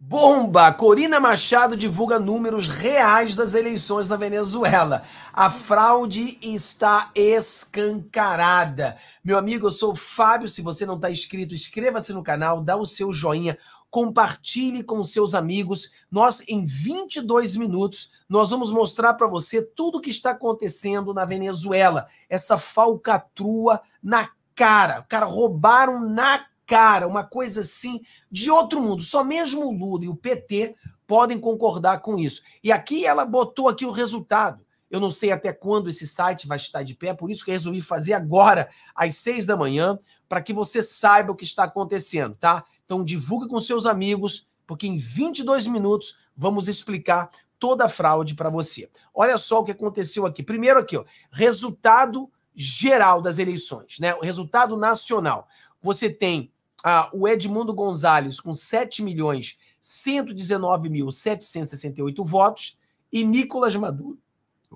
Bomba! Corina Machado divulga números reais das eleições na Venezuela. A fraude está escancarada. Meu amigo, eu sou o Fábio. Se você não está inscrito, inscreva-se no canal, dá o seu joinha, compartilhe com seus amigos. Nós, em 22 minutos, nós vamos mostrar para você tudo o que está acontecendo na Venezuela. Essa falcatrua na cara. O cara roubaram na cara, uma coisa assim de outro mundo. Só mesmo o Lula e o PT podem concordar com isso. E aqui ela botou aqui o resultado. Eu não sei até quando esse site vai estar de pé, por isso que eu resolvi fazer agora, às seis da manhã, para que você saiba o que está acontecendo, tá? Então divulgue com seus amigos, porque em 22 minutos vamos explicar toda a fraude para você. Olha só o que aconteceu aqui. Primeiro aqui, ó, resultado geral das eleições, né? O resultado nacional. Você tem ah, o Edmundo Gonzalez com 7 milhões 119.768 votos e Nicolas Maduro,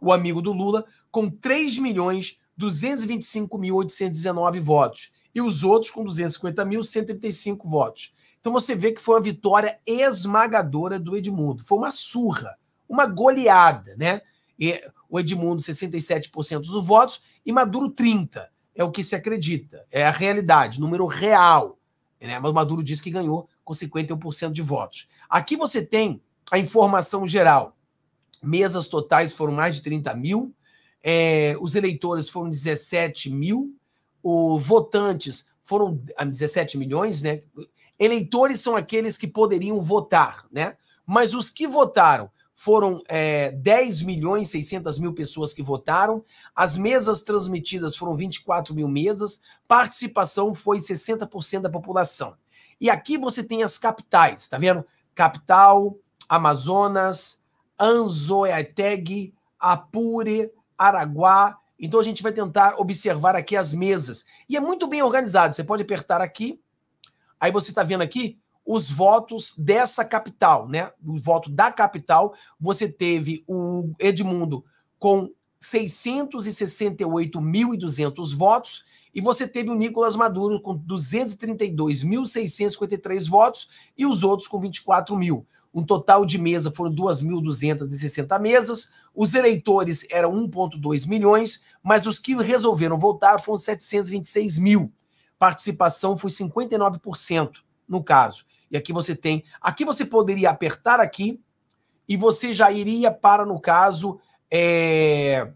o amigo do Lula, com 3 milhões 225.819 votos e os outros com 250.135 votos. Então você vê que foi uma vitória esmagadora do Edmundo. Foi uma surra, uma goleada, né? E o Edmundo 67% dos votos e Maduro 30. É o que se acredita, é a realidade, número real. Né? Mas o Maduro disse que ganhou com 51% de votos. Aqui você tem a informação geral. Mesas totais foram mais de 30 mil, é, os eleitores foram 17 mil, os votantes foram 17 ah, milhões, né? Eleitores são aqueles que poderiam votar, né? Mas os que votaram foram é, eh, 10 milhões 600 mil pessoas que votaram, as mesas transmitidas foram 24 mil mesas, participação foi 60% da população. E aqui você tem as capitais, tá vendo? Capital, Amazonas, Anzoátegui, Apure, Araguá. Então a gente vai tentar observar aqui as mesas. E é muito bem organizado, você pode apertar aqui, aí você está vendo aqui os votos dessa capital, né? O voto da capital, você teve o Edmundo com 668.200 votos e você teve o Nicolas Maduro com 232.653 votos e os outros com 24 mil. Um total de mesa foram 2.260 mesas. Os eleitores eram 1,2 milhões, mas os que resolveram votar foram 726 mil. Participação foi 59% no caso. E aqui você tem. Aqui você poderia apertar aqui e você já iria para, no caso, é,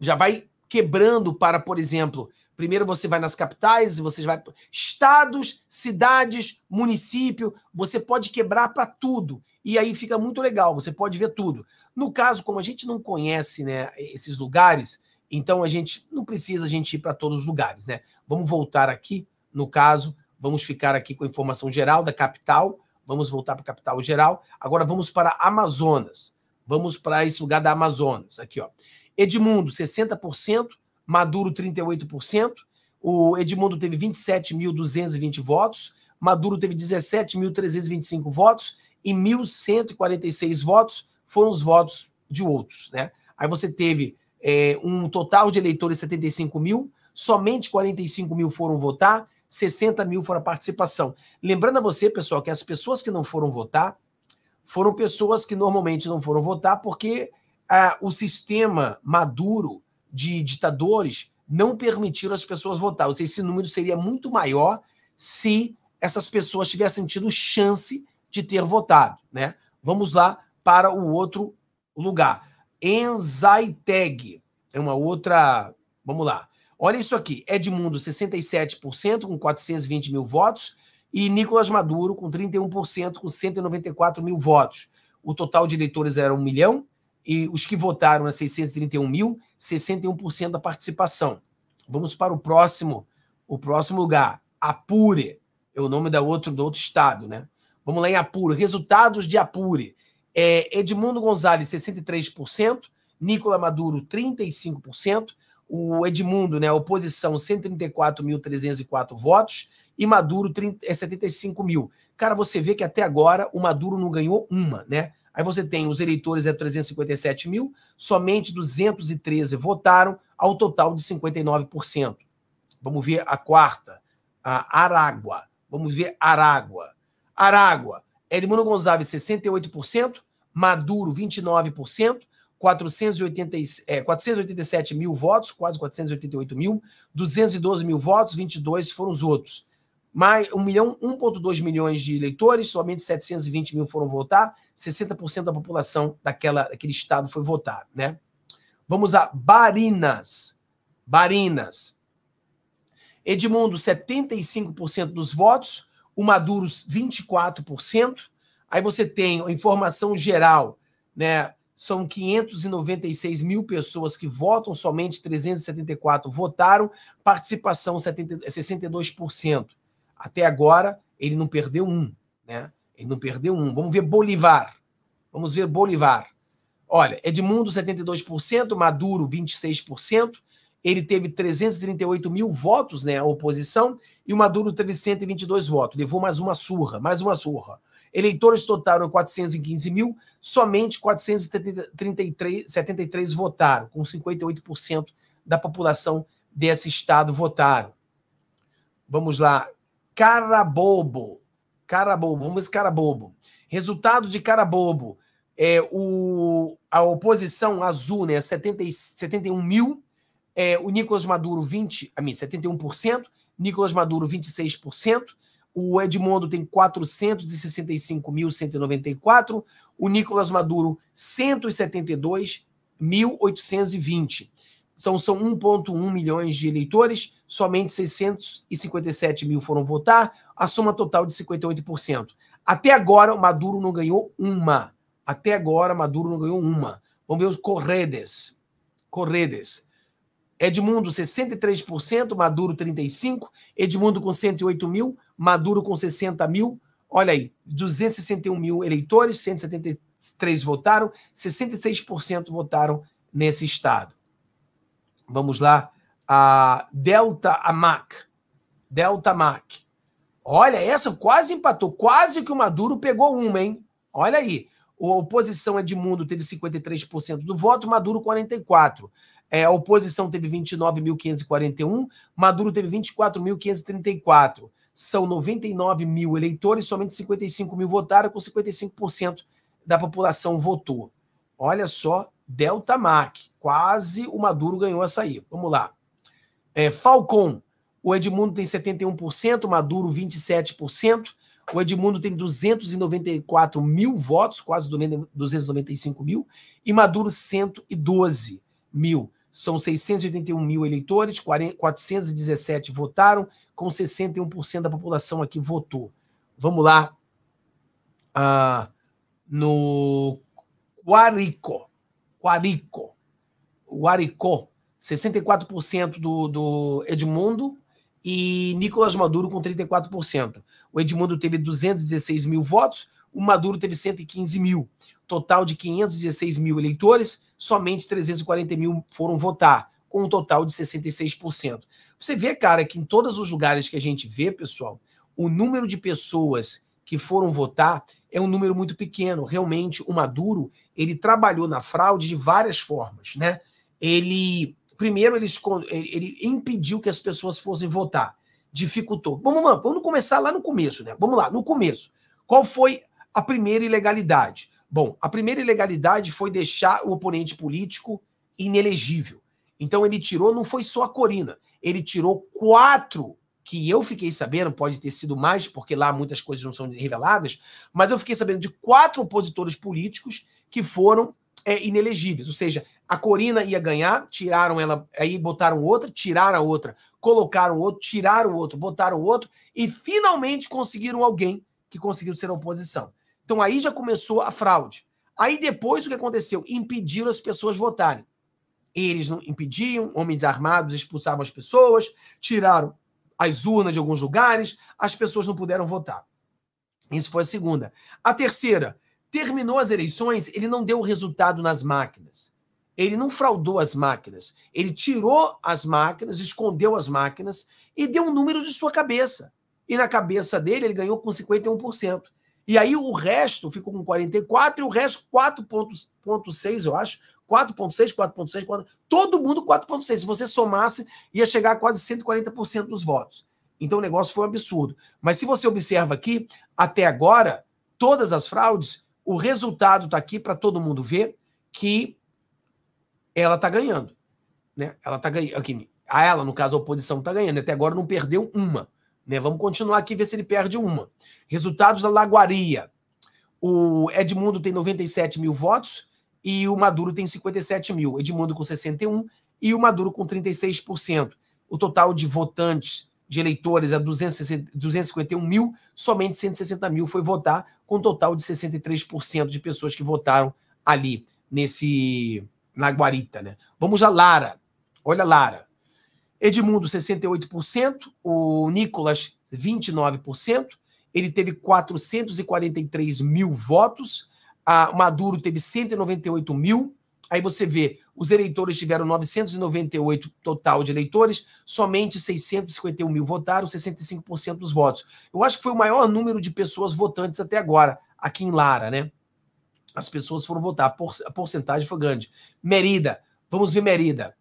já vai quebrando para, por exemplo, primeiro você vai nas capitais, você vai estados, cidades, município, você pode quebrar para tudo. E aí fica muito legal, você pode ver tudo. No caso, como a gente não conhece, né, esses lugares, então a gente não precisa a gente ir para todos os lugares, né? Vamos voltar aqui, no caso, Vamos ficar aqui com a informação geral da capital. Vamos voltar para a capital geral. Agora vamos para Amazonas. Vamos para esse lugar da Amazonas. Aqui, ó. Edmundo, 60%. Maduro, 38%. O Edmundo teve 27.220 votos. Maduro teve 17.325 votos. E 1.146 votos foram os votos de outros, né? Aí você teve é, um total de eleitores 75 mil, somente 45 mil foram votar, 60 mil foram a participação. Lembrando a você, pessoal, que as pessoas que não foram votar foram pessoas que normalmente não foram votar porque ah, o sistema maduro de ditadores não permitiram as pessoas votar. Ou seja, esse número seria muito maior se essas pessoas tivessem tido chance de ter votado. Né? Vamos lá para o outro lugar. Enzaiteg é uma outra. Vamos lá. Olha isso aqui: Edmundo, 67%, com 420 mil votos, e Nicolás Maduro, com 31%, com 194 mil votos. O total de eleitores era 1 milhão, e os que votaram é 631 mil, 61% da participação. Vamos para o próximo, o próximo lugar. Apure, é o nome da outro, do outro estado, né? Vamos lá em Apure. Resultados de Apure. É Edmundo Gonzalez, 63%, Nicola Maduro, 35%, o Edmundo, né, oposição, 134.304 votos e Maduro 30, é 75 mil. Cara, você vê que até agora o Maduro não ganhou uma, né? Aí você tem os eleitores é 357 mil, somente 213 votaram, ao total de 59%. Vamos ver a quarta, a Arágua. Vamos ver Arágua. Arágua, Edmundo Gonzalez, 68%, Maduro, 29%, 480, é, 487 mil votos, quase 488 mil, 212 mil votos, 22 foram os outros. Mais 1 milhão, 1,2 milhões de eleitores, somente 720 mil foram votar, 60% da população daquela, daquele estado foi votar, né? Vamos a Barinas. Barinas. Edmundo, 75% dos votos, o Maduro, 24%. Aí você tem a informação geral, né? são 596 mil pessoas que votam, somente 374 votaram, participação 70, 62%. Até agora, ele não perdeu um, né? Ele não perdeu um. Vamos ver Bolivar. Vamos ver Bolivar. Olha, Edmundo 72%, Maduro 26%, ele teve 338 mil votos, né, a oposição, e o Maduro teve 122 votos, levou mais uma surra, mais uma surra. Eleitores totaram 415 mil, somente 473 votaram, com 58% da população desse estado votaram. Vamos lá. Carabobo. Carabobo, vamos ver Carabobo. Resultado de Carabobo. É, o, a oposição azul, né, 70, 71 mil, é, o Nicolas Maduro 20, a mim, 71%, Nicolas Maduro 26%, o Edmundo tem 465.194, o Nicolas Maduro 172.820. Então, são, são 1,1 milhões de eleitores, somente 657 mil foram votar, a soma total de 58%. Até agora, Maduro não ganhou uma. Até agora, Maduro não ganhou uma. Vamos ver os Corredes. Corredes. Edmundo, 63%, Maduro, 35%, Edmundo com 108 mil, Maduro com 60 mil. Olha aí, 261 mil eleitores, 173 votaram, 66% votaram nesse estado. Vamos lá, a Delta Amac. Delta Mac. Olha, essa quase empatou, quase que o Maduro pegou uma, hein? Olha aí. A oposição Edmundo teve 53% do voto, Maduro 44%. É, a oposição teve 29.541, Maduro teve 24.534. São 99 mil eleitores, somente 55 mil votaram, com 55% da população votou. Olha só, Delta Mac, quase o Maduro ganhou essa aí. Vamos lá. É, Falcon, o Edmundo tem 71%, Maduro 27%. O Edmundo tem 294 mil votos, quase 295 mil, e Maduro 112 mil são 681 mil eleitores, 417 votaram, com 61% da população aqui votou. Vamos lá. Ah, no Quarico, Quarico, Guaricó, 64% do, do Edmundo e Nicolás Maduro com 34%. O Edmundo teve 216 mil votos, o Maduro teve 115 mil. Total de 516 mil eleitores, somente 340 mil foram votar, com um total de 66%. Você vê, cara, que em todos os lugares que a gente vê, pessoal, o número de pessoas que foram votar é um número muito pequeno. Realmente, o Maduro, ele trabalhou na fraude de várias formas, né? Ele, primeiro, ele, ele impediu que as pessoas fossem votar, dificultou. Vamos, vamos começar lá no começo, né? Vamos lá, no começo. Qual foi a primeira ilegalidade? Bom, a primeira ilegalidade foi deixar o oponente político inelegível. Então ele tirou, não foi só a Corina, ele tirou quatro que eu fiquei sabendo, pode ter sido mais, porque lá muitas coisas não são reveladas, mas eu fiquei sabendo de quatro opositores políticos que foram é, inelegíveis. Ou seja, a Corina ia ganhar, tiraram ela, aí botaram outra, tiraram a outra, colocaram outro, tiraram o outro, botaram o outro, e finalmente conseguiram alguém que conseguiu ser oposição. Então aí já começou a fraude. Aí depois o que aconteceu? Impediram as pessoas votarem. Eles não impediam, homens armados expulsavam as pessoas, tiraram as urnas de alguns lugares, as pessoas não puderam votar. Isso foi a segunda. A terceira, terminou as eleições, ele não deu resultado nas máquinas. Ele não fraudou as máquinas. Ele tirou as máquinas, escondeu as máquinas e deu um número de sua cabeça. E na cabeça dele, ele ganhou com 51%. E aí o resto ficou com 44 e o resto 4.6, eu acho. 4.6, 4.6, 4.6. todo mundo 4.6. Se você somasse, ia chegar a quase 140% dos votos. Então o negócio foi um absurdo. Mas se você observa aqui, até agora, todas as fraudes, o resultado está aqui para todo mundo ver que ela está ganhando. Né? Ela está ganhando. Aqui, a ela, no caso, a oposição está ganhando. Até agora não perdeu uma. Né? Vamos continuar aqui ver se ele perde uma. Resultados da Laguaria. O Edmundo tem 97 mil votos e o Maduro tem 57 mil. Edmundo com 61 e o Maduro com 36%. O total de votantes, de eleitores, é 251 mil, somente 160 mil foi votar, com um total de 63% de pessoas que votaram ali nesse na Guarita, né? Vamos a Lara. Olha Lara. Edmundo, 68%, o Nicolas, 29%, ele teve 443 mil votos, a Maduro teve 198 mil. Aí você vê, os eleitores tiveram 998 total de eleitores, somente 651 mil votaram, 65% dos votos. Eu acho que foi o maior número de pessoas votantes até agora, aqui em Lara, né? As pessoas foram votar, a porcentagem foi grande. Merida, vamos ver Merida.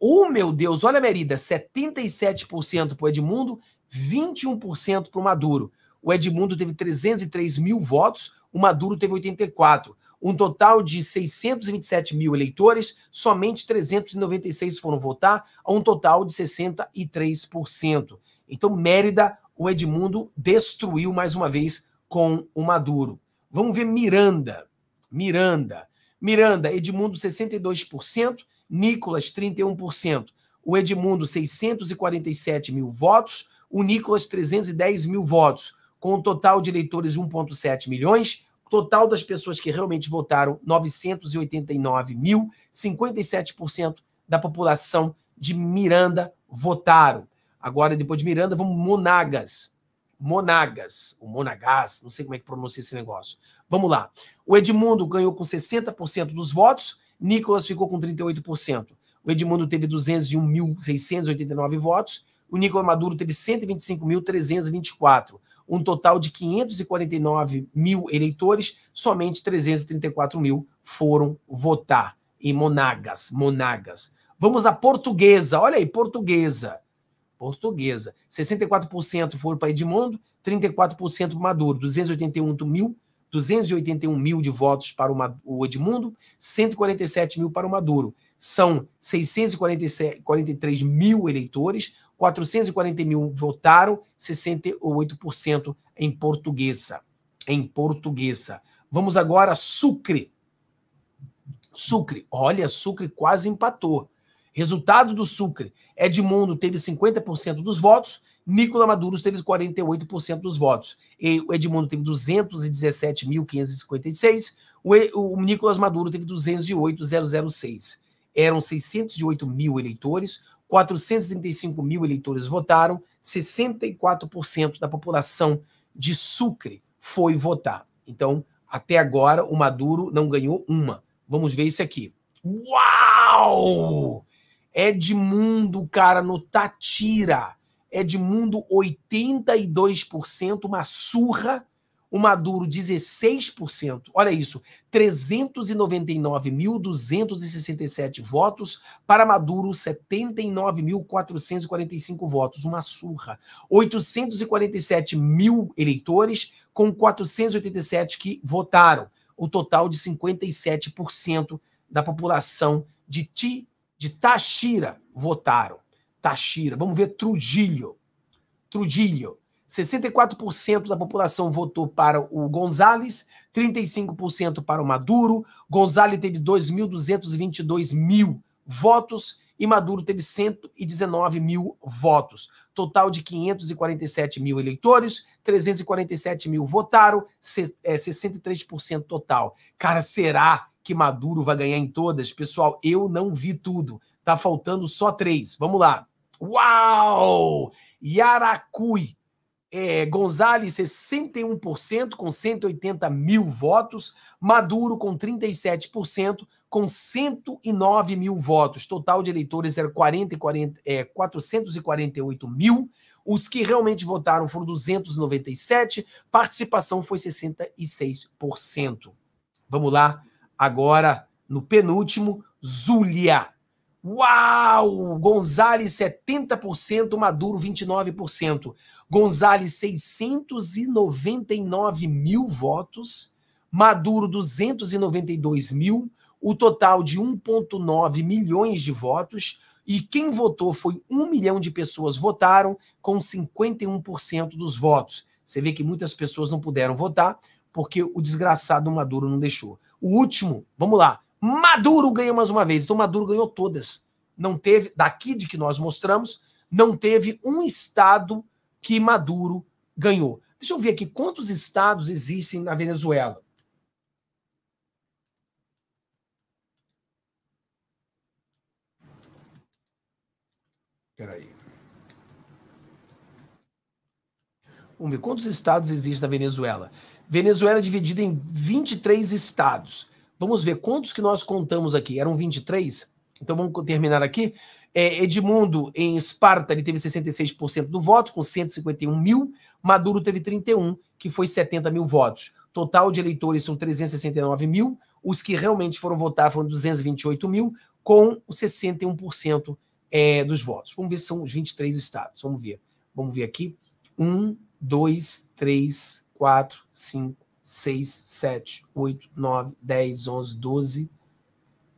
Oh, meu Deus, olha a Merida, 77% para o Edmundo, 21% para o Maduro. O Edmundo teve 303 mil votos, o Maduro teve 84. Um total de 627 mil eleitores, somente 396 foram votar, a um total de 63%. Então, Mérida, o Edmundo destruiu mais uma vez com o Maduro. Vamos ver Miranda. Miranda. Miranda, Edmundo, 62%. Nicolas, 31%. O Edmundo, 647 mil votos. O Nicolas, 310 mil votos. Com um total de eleitores 1,7 milhões. Total das pessoas que realmente votaram, 989 mil. 57% da população de Miranda votaram. Agora, depois de Miranda, vamos Monagas. Monagas, o Monagas, não sei como é que pronuncia esse negócio. Vamos lá. O Edmundo ganhou com 60% dos votos, Nicolas ficou com 38%. O Edmundo teve 201.689 votos. O Nicolas Maduro teve 125.324. Um total de 549 mil eleitores, somente 334 mil foram votar em Monagas. Monagas. Vamos à portuguesa. Olha aí, portuguesa. Portuguesa. 64% foram para Edmundo, 34% para Maduro. 281 mil 281 mil de votos para o Edmundo, 147 mil para o Maduro. São 643 mil eleitores, 440 mil votaram, 68% em portuguesa. Em portuguesa. Vamos agora a Sucre. Sucre, olha, Sucre quase empatou. Resultado do Sucre: Edmundo teve 50% dos votos, Nicolás Maduro teve 48% dos votos. E o Edmundo teve 217.556. O, o Nicolas Maduro teve 208.006. Eram 608 mil eleitores. 435 mil eleitores votaram. 64% da população de Sucre foi votar. Então, até agora, o Maduro não ganhou uma. Vamos ver isso aqui. Uau! Edmundo, cara, no Tatira é Edmundo 82%, uma surra, o Maduro 16%. Olha isso, 399.267 votos para Maduro 79.445 votos, uma surra. 847 mil eleitores com 487 que votaram, o total de 57% da população de Ti, de Taxira votaram. Tachira, vamos ver Trujillo. Trujillo, 64% da população votou para o Gonzales, 35% para o Maduro. Gonzales teve 2.222 mil votos e Maduro teve 119 mil votos. Total de 547 mil eleitores, 347 mil votaram, 63% é, total. Cara, será que Maduro vai ganhar em todas? Pessoal, eu não vi tudo. Tá faltando só três. Vamos lá. Uau! Yaracui é, Gonzalez, 61%, com 180 mil votos. Maduro, com 37%, com 109 mil votos. Total de eleitores era 40, 40, é, 448 mil. Os que realmente votaram foram 297, participação foi 66%. Vamos lá, agora no penúltimo, Zulia. Uau! Gonzalez 70%, Maduro 29%. Gonzalez 699 mil votos, Maduro 292 mil, o total de 1,9 milhões de votos. E quem votou foi 1 milhão de pessoas votaram com 51% dos votos. Você vê que muitas pessoas não puderam votar porque o desgraçado Maduro não deixou. O último, vamos lá, Maduro ganhou mais uma vez. Então, Maduro ganhou todas. Não teve, daqui de que nós mostramos, não teve um estado que Maduro ganhou. Deixa eu ver aqui quantos estados existem na Venezuela. Peraí. Vamos ver quantos estados existem na Venezuela. Venezuela é dividida em 23 estados. Vamos ver quantos que nós contamos aqui. Eram 23? Então vamos terminar aqui. É, Edmundo, em Esparta, ele teve 66% do voto, com 151 mil. Maduro teve 31, que foi 70 mil votos. Total de eleitores são 369 mil. Os que realmente foram votar foram 228 mil, com 61% é, dos votos. Vamos ver se são os 23 estados. Vamos ver. Vamos ver aqui. 1, 2, 3, 4, 5, 6, 7, 8, 9, 10, 11, 12,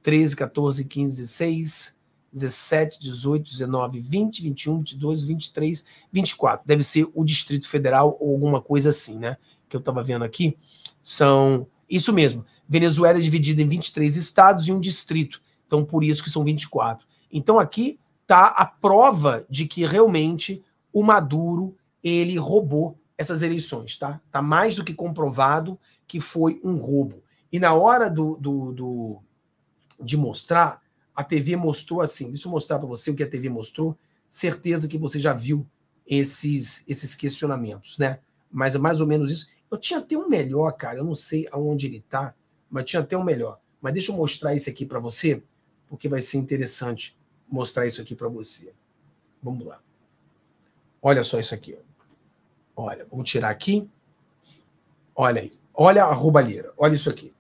13, 14, 15, 16, 17, 18, 19, 20, 21, 22, 23, 24. Deve ser o Distrito Federal ou alguma coisa assim, né? Que eu estava vendo aqui. São. Isso mesmo. Venezuela é dividida em 23 estados e um distrito. Então, por isso que são 24. Então, aqui está a prova de que realmente o Maduro ele roubou essas eleições, tá? Tá mais do que comprovado que foi um roubo. E na hora do, do, do de mostrar, a TV mostrou assim. Deixa eu mostrar para você o que a TV mostrou. Certeza que você já viu esses esses questionamentos, né? Mas é mais ou menos isso. Eu tinha até um melhor, cara. Eu não sei aonde ele tá, mas tinha até um melhor. Mas deixa eu mostrar esse aqui para você, porque vai ser interessante mostrar isso aqui para você. Vamos lá. Olha só isso aqui. Ó. Olha, vamos tirar aqui. Olha aí. Olha a roubalheira. Olha isso aqui.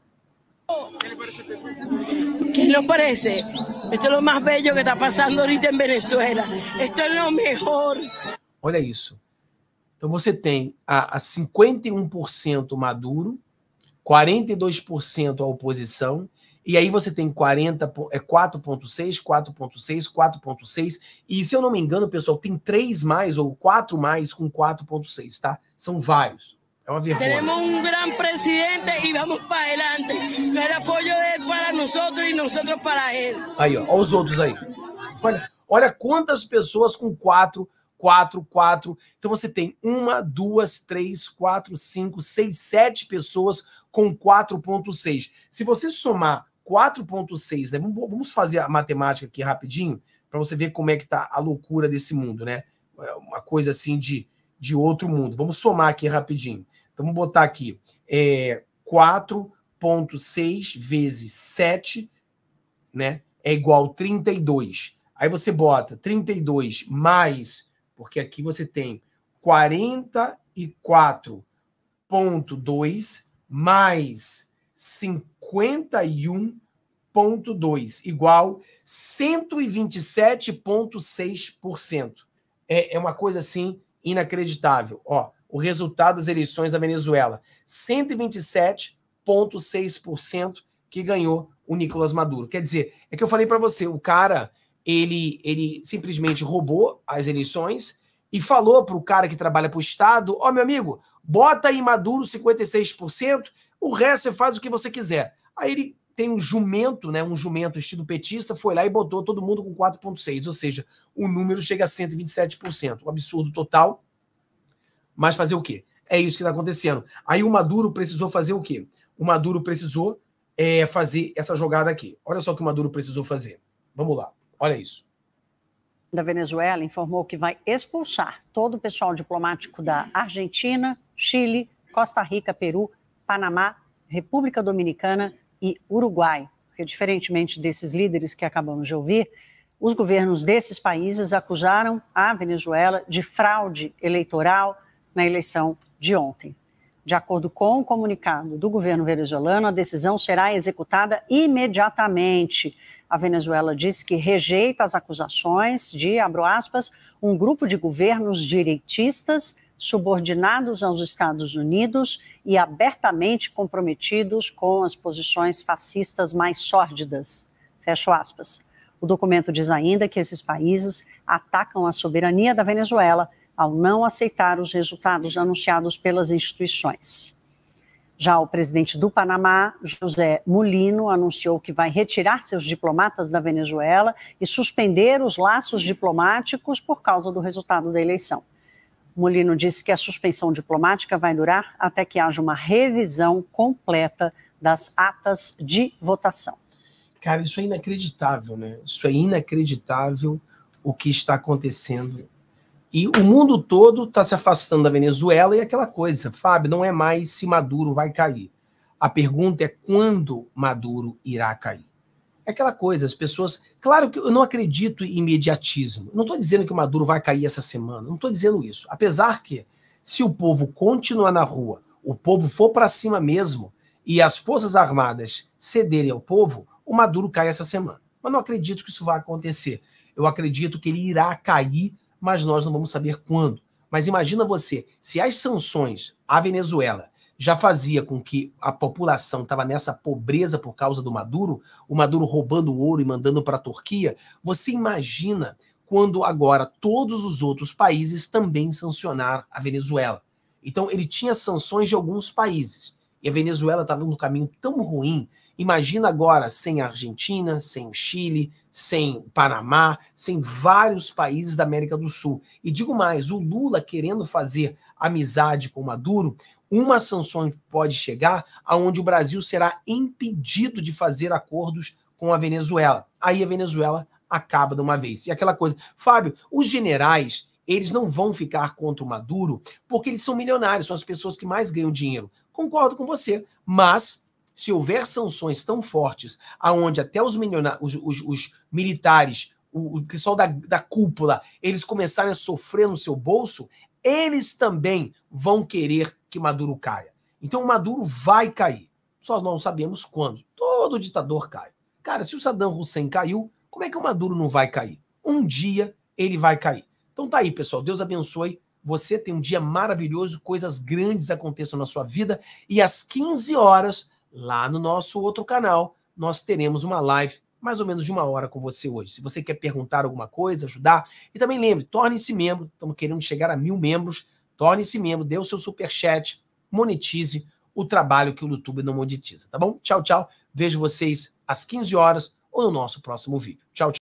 que nos parece? Esto é o mais bello que está passando ahorita em Venezuela. Esto é o melhor. Olha isso. Então você tem a, a 51% Maduro, 42% a oposição, e aí você tem 40, é 4.6, 4.6, 4.6, e se eu não me engano, pessoal, tem três mais ou quatro mais com 4.6, tá? São vários. É uma vergonha. Temos um grande presidente e vamos para adelante. O apoio é para nós e nós para ele. Aí, ó, ó os outros aí. Olha, olha quantas pessoas com 4, 4, 4. Então você tem uma, duas, três, quatro, cinco, seis, sete pessoas com 4,6. Se você somar 4,6, né? Vamos fazer a matemática aqui rapidinho, para você ver como é que tá a loucura desse mundo, né? É uma coisa assim de, de outro mundo. Vamos somar aqui rapidinho. Então, vamos botar aqui é, 4,6 vezes 7, né? É igual 32. Aí você bota 32 mais, porque aqui você tem 44,2 mais 51,2, igual 127,6%. É, é uma coisa assim inacreditável. Ó, o resultado das eleições da Venezuela: 127,6% que ganhou o Nicolas Maduro. Quer dizer, é que eu falei para você, o cara ele, ele simplesmente roubou as eleições e falou para o cara que trabalha para o Estado: Ó, oh, meu amigo, bota aí Maduro 56%, o resto você faz o que você quiser. Aí ele tem um jumento, né? Um jumento estilo petista, foi lá e botou todo mundo com 4,6, ou seja, o número chega a 127%. Um absurdo total. Mas fazer o quê? É isso que está acontecendo. Aí o Maduro precisou fazer o quê? O Maduro precisou é, fazer essa jogada aqui. Olha só o que o Maduro precisou fazer. Vamos lá, olha isso. Da Venezuela informou que vai expulsar todo o pessoal diplomático da Argentina, Chile, Costa Rica, Peru Panamá, República Dominicana e Uruguai. Porque, diferentemente desses líderes que acabamos de ouvir, os governos desses países acusaram a Venezuela de fraude eleitoral na eleição de ontem. De acordo com o comunicado do governo venezuelano, a decisão será executada imediatamente. A Venezuela diz que rejeita as acusações de, abro aspas, um grupo de governos direitistas subordinados aos Estados Unidos e abertamente comprometidos com as posições fascistas mais sórdidas. Fecho aspas. O documento diz ainda que esses países atacam a soberania da Venezuela ao não aceitar os resultados anunciados pelas instituições. Já o presidente do Panamá, José Molino, anunciou que vai retirar seus diplomatas da Venezuela e suspender os laços diplomáticos por causa do resultado da eleição. Molino disse que a suspensão diplomática vai durar até que haja uma revisão completa das atas de votação. Cara, isso é inacreditável, né? Isso é inacreditável o que está acontecendo. E o mundo todo está se afastando da Venezuela e aquela coisa, Fábio, não é mais se Maduro vai cair. A pergunta é quando Maduro irá cair. É aquela coisa, as pessoas. Claro que eu não acredito em imediatismo. Não estou dizendo que o Maduro vai cair essa semana, não estou dizendo isso. Apesar que, se o povo continuar na rua, o povo for para cima mesmo e as Forças Armadas cederem ao povo, o Maduro cai essa semana. Mas não acredito que isso vai acontecer. Eu acredito que ele irá cair, mas nós não vamos saber quando. Mas imagina você, se as sanções à Venezuela já fazia com que a população estava nessa pobreza por causa do Maduro, o Maduro roubando ouro e mandando para a Turquia, você imagina quando agora todos os outros países também sancionar a Venezuela. Então ele tinha sanções de alguns países. E a Venezuela estava num caminho tão ruim. Imagina agora sem a Argentina, sem o Chile, sem o Panamá, sem vários países da América do Sul. E digo mais, o Lula querendo fazer amizade com o Maduro, uma sanção pode chegar aonde o Brasil será impedido de fazer acordos com a Venezuela. Aí a Venezuela acaba de uma vez. E aquela coisa, Fábio, os generais, eles não vão ficar contra o Maduro porque eles são milionários, são as pessoas que mais ganham dinheiro. Concordo com você, mas se houver sanções tão fortes aonde até os, os, os, os militares o, pessoal da, da cúpula, eles começarem a sofrer no seu bolso, eles também vão querer que Maduro caia. Então Maduro vai cair. Só não sabemos quando. Todo ditador cai. Cara, se o Saddam Hussein caiu, como é que o Maduro não vai cair? Um dia ele vai cair. Então tá aí, pessoal. Deus abençoe. Você tem um dia maravilhoso, coisas grandes aconteçam na sua vida. E às 15 horas, lá no nosso outro canal, nós teremos uma live mais ou menos de uma hora com você hoje. Se você quer perguntar alguma coisa, ajudar, e também lembre, torne-se membro. Estamos querendo chegar a mil membros. Torne-se membro, dê o seu super chat, monetize o trabalho que o YouTube não monetiza, tá bom? Tchau, tchau. Vejo vocês às 15 horas ou no nosso próximo vídeo. Tchau, tchau.